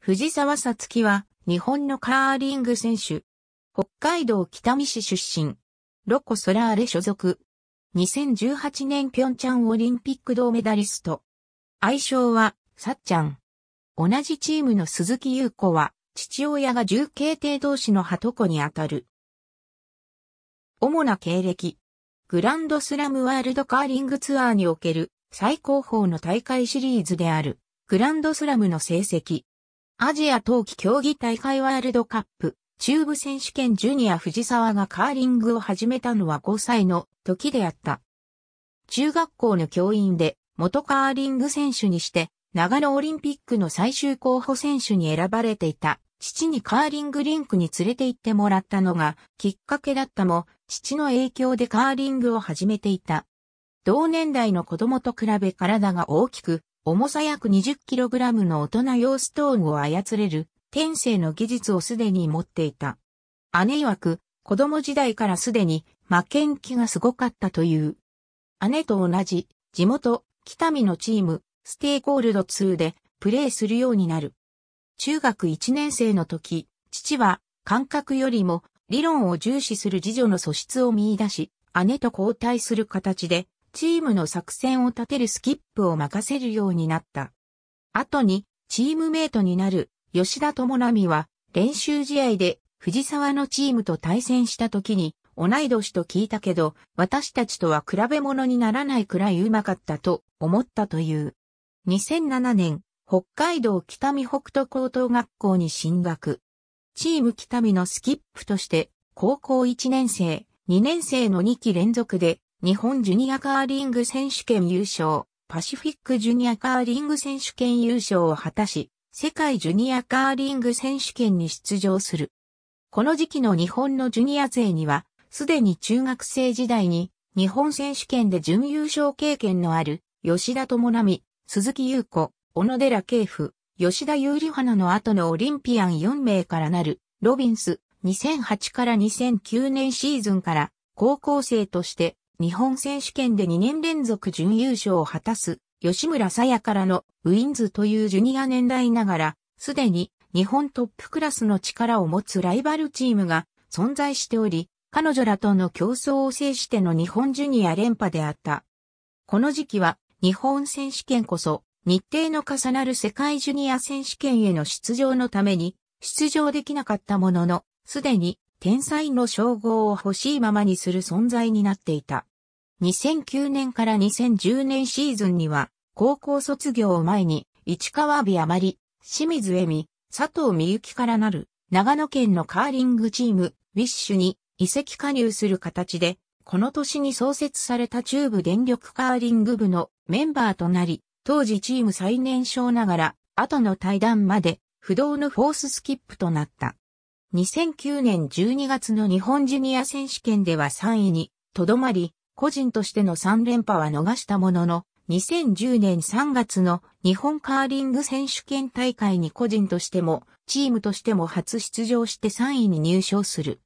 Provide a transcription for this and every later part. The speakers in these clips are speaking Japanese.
藤沢さつきは、日本のカーリング選手。北海道北見市出身。ロコ・ソラーレ所属。2018年ピョンチャンオリンピック銅メダリスト。愛称は、さっちゃん。同じチームの鈴木優子は、父親が重慶帝同士の鳩子にあたる。主な経歴。グランドスラムワールドカーリングツアーにおける最高峰の大会シリーズであるグランドスラムの成績。アジア冬季競技大会ワールドカップ、中部選手権ジュニア藤沢がカーリングを始めたのは5歳の時であった。中学校の教員で、元カーリング選手にして、長野オリンピックの最終候補選手に選ばれていた、父にカーリングリンクに連れて行ってもらったのがきっかけだったも、父の影響でカーリングを始めていた。同年代の子供と比べ体が大きく、重さ約 20kg の大人用ストーンを操れる天性の技術をすでに持っていた。姉曰く、子供時代からすでに負けん気がすごかったという。姉と同じ地元北見のチームステイゴールド2でプレーするようになる。中学1年生の時、父は感覚よりも理論を重視する次女の素質を見出し、姉と交代する形でチームの作戦を立てるスキップを任せるようになった。後に、チームメイトになる吉田智奈美は、練習試合で藤沢のチームと対戦した時に、同い年と聞いたけど、私たちとは比べ物にならないくらい上手かったと思ったという。2007年、北海道北見北斗高等学校に進学。チーム北見のスキップとして、高校1年生、2年生の2期連続で日本ジュニアカーリング選手権優勝、パシフィックジュニアカーリング選手権優勝を果たし、世界ジュニアカーリング選手権に出場する。この時期の日本のジュニア勢には、すでに中学生時代に日本選手権で準優勝経験のある吉田智奈美、鈴木優子、小野寺慶夫、吉田優里花の後のオリンピアン4名からなるロビンス2008から2009年シーズンから高校生として日本選手権で2年連続準優勝を果たす、吉村沙也からのウィンズというジュニア年代ながら、すでに日本トップクラスの力を持つライバルチームが存在しており、彼女らとの競争を制しての日本ジュニア連覇であった。この時期は日本選手権こそ日程の重なる世界ジュニア選手権への出場のために出場できなかったものの、すでに天才の称号を欲しいままにする存在になっていた。2009年から2010年シーズンには、高校卒業を前に、市川美余り、清水恵美、佐藤美幸からなる、長野県のカーリングチーム、ウィッシュに移籍加入する形で、この年に創設された中部電力カーリング部のメンバーとなり、当時チーム最年少ながら、後の対談まで、不動のフォーススキップとなった。2009年12月の日本ジュニア選手権では3位にとどまり、個人としての3連覇は逃したものの、2010年3月の日本カーリング選手権大会に個人としても、チームとしても初出場して3位に入賞する。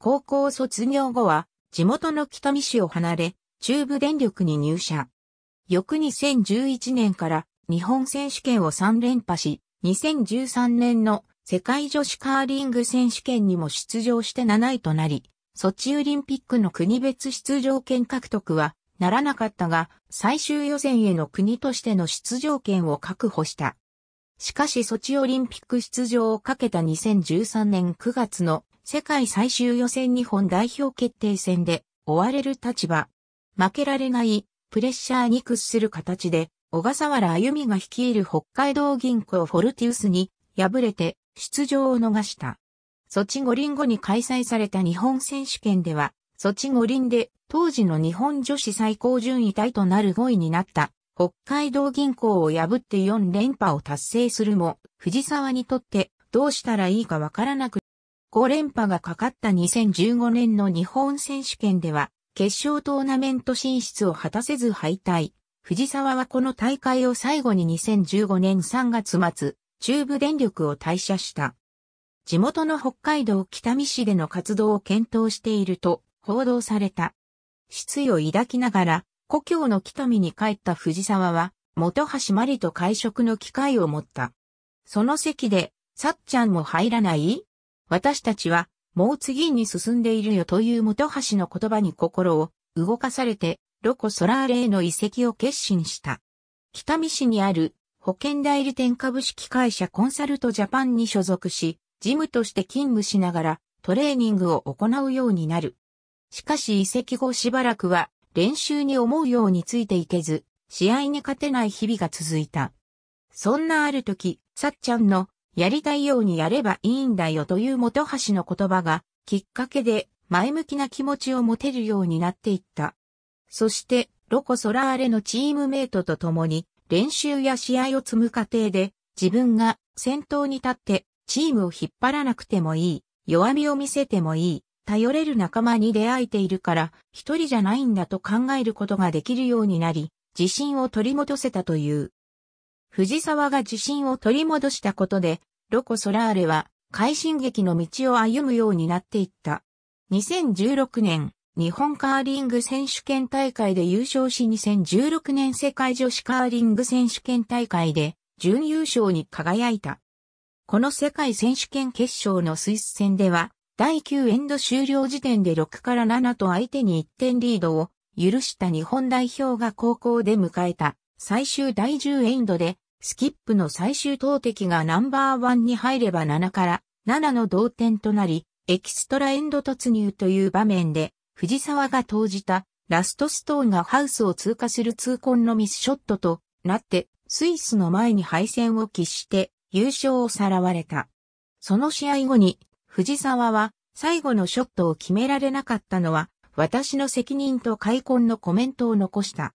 高校卒業後は、地元の北見市を離れ、中部電力に入社。翌2011年から日本選手権を3連覇し、2013年の世界女子カーリング選手権にも出場して7位となり、ソチオリンピックの国別出場権獲得はならなかったが、最終予選への国としての出場権を確保した。しかしソチオリンピック出場をかけた2013年9月の世界最終予選日本代表決定戦で追われる立場。負けられないプレッシャーに屈する形で小笠原歩美が率いる北海道銀行フォルティウスに敗れて出場を逃した。ソチ五輪後に開催された日本選手権では、ソチ五輪で当時の日本女子最高順位タイとなる5位になった北海道銀行を破って4連覇を達成するも、藤沢にとってどうしたらいいかわからなく、5連覇がかかった2015年の日本選手権では、決勝トーナメント進出を果たせず敗退。藤沢はこの大会を最後に2015年3月末、中部電力を退社した。地元の北海道北見市での活動を検討していると報道された。失意を抱きながら、故郷の北見に帰った藤沢は、元橋まりと会食の機会を持った。その席で、さっちゃんも入らない私たちは、もう次に進んでいるよという元橋の言葉に心を動かされて、ロコ・ソラーレへの移籍を決心した。北見市にある保険代理店株式会社コンサルトジャパンに所属し、事務として勤務しながらトレーニングを行うようになる。しかし移籍後しばらくは練習に思うようについていけず、試合に勝てない日々が続いた。そんなある時、さっちゃんのやりたいようにやればいいんだよという元橋の言葉がきっかけで前向きな気持ちを持てるようになっていった。そして、ロコ・ソラーレのチームメイトと共に練習や試合を積む過程で、自分が先頭に立ってチームを引っ張らなくてもいい、弱みを見せてもいい、頼れる仲間に出会えているから、一人じゃないんだと考えることができるようになり、自信を取り戻せたという。藤沢が自信を取り戻したことで、ロコ・ソラーレは快進撃の道を歩むようになっていった。2016年、日本カーリング選手権大会で優勝し2016年世界女子カーリング選手権大会で準優勝に輝いた。この世界選手権決勝のスイス戦では、第9エンド終了時点で6から7と相手に1点リードを許した日本代表が高校で迎えた最終第10エンドで、スキップの最終投擲がナンバーワンに入れば7から7の同点となり、エキストラエンド突入という場面で、藤沢が投じたラストストーンがハウスを通過する痛恨のミスショットとなって、スイスの前に敗戦を喫して優勝をさらわれた。その試合後に、藤沢は最後のショットを決められなかったのは、私の責任と開墾のコメントを残した。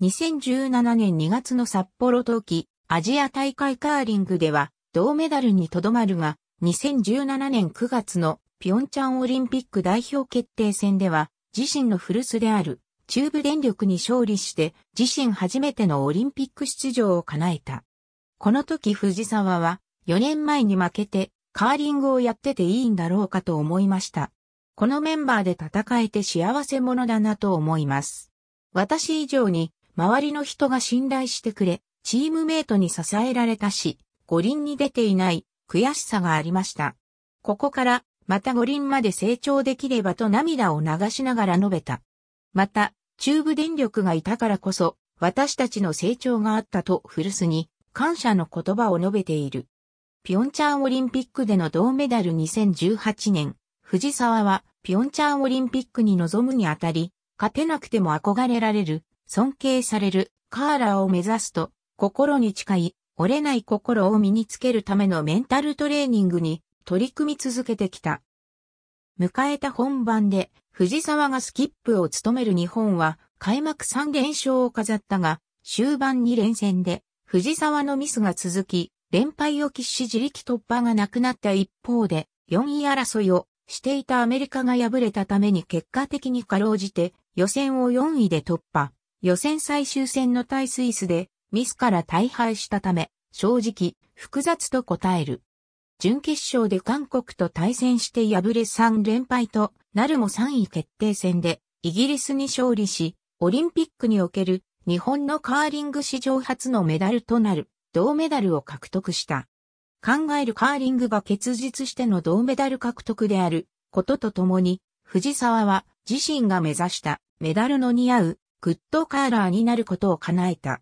2017年2月の札幌冬季アジア大会カーリングでは銅メダルにとどまるが、2017年9月のピョンチャンオリンピック代表決定戦では、自身の古巣である中部電力に勝利して、自身初めてのオリンピック出場を叶えた。この時藤沢は、4年前に負けて、カーリングをやってていいんだろうかと思いました。このメンバーで戦えて幸せ者だなと思います。私以上に、周りの人が信頼してくれ、チームメイトに支えられたし、五輪に出ていない悔しさがありました。ここからまた五輪まで成長できればと涙を流しながら述べた。また、中部電力がいたからこそ、私たちの成長があったと古巣に感謝の言葉を述べている。ピョンチャンオリンピックでの銅メダル2018年、藤沢はピョンチャンオリンピックに臨むにあたり、勝てなくても憧れられる、尊敬される、カーラーを目指すと、心に誓い、折れない心を身につけるためのメンタルトレーニングに取り組み続けてきた。迎えた本番で藤沢がスキップを務める日本は開幕3連勝を飾ったが、終盤2連戦で藤沢のミスが続き、連敗を喫し自力突破がなくなった一方で、4位争いをしていたアメリカが敗れたために結果的にかろうじて予選を4位で突破。予選最終戦の対スイスでミスから大敗したため、正直、複雑と答える。準決勝で韓国と対戦して敗れ3連敗となるも3位決定戦でイギリスに勝利し、オリンピックにおける日本のカーリング史上初のメダルとなる銅メダルを獲得した。考えるカーリングが結実しての銅メダル獲得であることとともに、藤沢は自身が目指したメダルの似合うグッドカーラーになることを叶えた。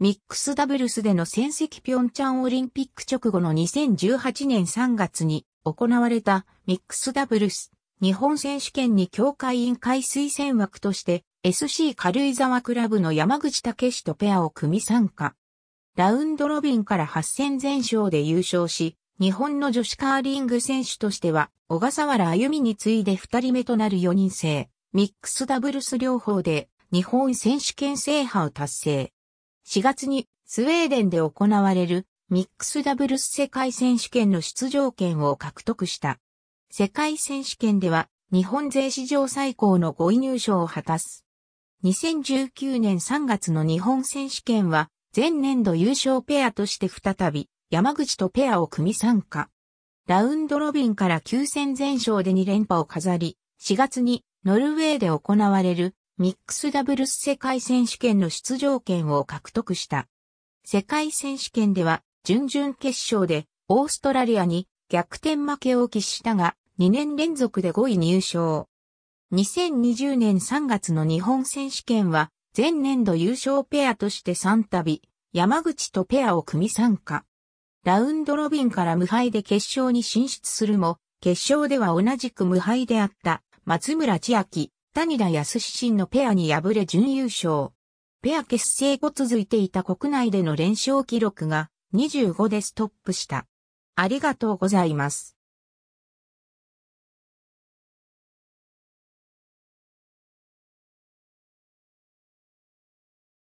ミックスダブルスでの戦績ピョンチャンオリンピック直後の2018年3月に行われたミックスダブルス日本選手権に協会委員会推薦枠として SC 軽井沢クラブの山口武史とペアを組み参加。ラウンドロビンから8戦全勝で優勝し、日本の女子カーリング選手としては、小笠原歩みに次いで2人目となる4人制、ミックスダブルス両方で日本選手権制覇を達成。4月にスウェーデンで行われるミックスダブルス世界選手権の出場権を獲得した。世界選手権では日本勢史上最高の5位入賞を果たす。2019年3月の日本選手権は前年度優勝ペアとして再び山口とペアを組み参加。ラウンドロビンから9戦全勝で2連覇を飾り、4月にノルウェーで行われるミックスダブルス世界選手権の出場権を獲得した。世界選手権では、準々決勝で、オーストラリアに逆転負けを喫したが、2年連続で5位入賞。2020年3月の日本選手権は、前年度優勝ペアとして3度、山口とペアを組み参加。ラウンドロビンから無敗で決勝に進出するも、決勝では同じく無敗であった松村千秋、谷田康真のペアに敗れ準優勝。ペア結成後続いていた国内での連勝記録が25でストップした。ありがとうございます。